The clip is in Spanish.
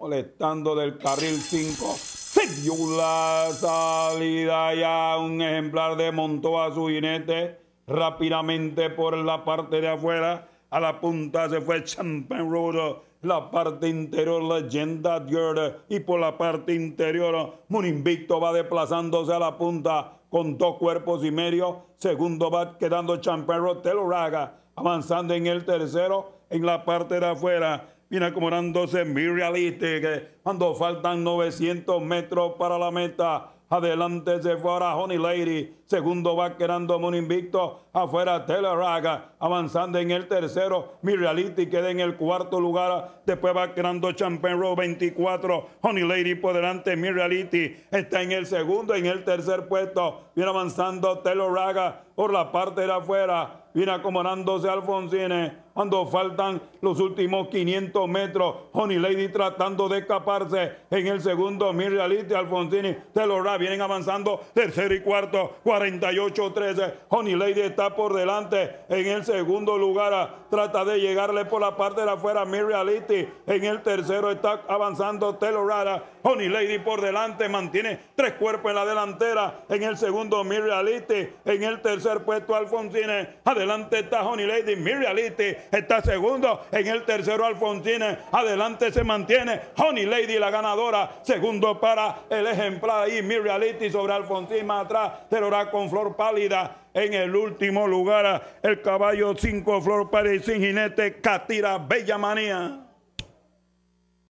molestando del carril 5. Se dio la salida ya un ejemplar desmontó a su jinete rápidamente por la parte de afuera. A la punta se fue Champagne la parte interior leyenda Dior. y por la parte interior invicto va desplazándose a la punta con dos cuerpos y medio. Segundo va quedando Champagne Road, avanzando en el tercero en la parte de afuera viene acumulándose que cuando faltan 900 metros para la meta. Adelante se fuera Honey Lady. Segundo va quedando Moon Invicto. Afuera raga Avanzando en el tercero. Mi queda en el cuarto lugar. Después va quedando Champion Row 24. Honey Lady por delante. Mi está en el segundo. En el tercer puesto. Viene avanzando Raga por la parte de afuera viene acomodándose Alfonsine cuando faltan los últimos 500 metros. Honey Lady tratando de escaparse en el segundo. Mirreality Alfonsini te Vienen avanzando tercero y cuarto. 48-13. Honey Lady está por delante en el segundo lugar. Trata de llegarle por la parte de afuera. Mirreality en el tercero está avanzando Telorara. Honey Lady por delante mantiene tres cuerpos en la delantera. En el segundo Mirreality. En el tercer puesto Alfonsine. Adelante Adelante está Honey Lady Mirialiti Está segundo. En el tercero Alfonsine. Adelante se mantiene Honey Lady, la ganadora. Segundo para el ejemplar ahí Mirialiti sobre Alfonsine Más atrás, Terorá con Flor Pálida. En el último lugar, el caballo 5 Flor Pálida sin jinete. Catira Bella Manía.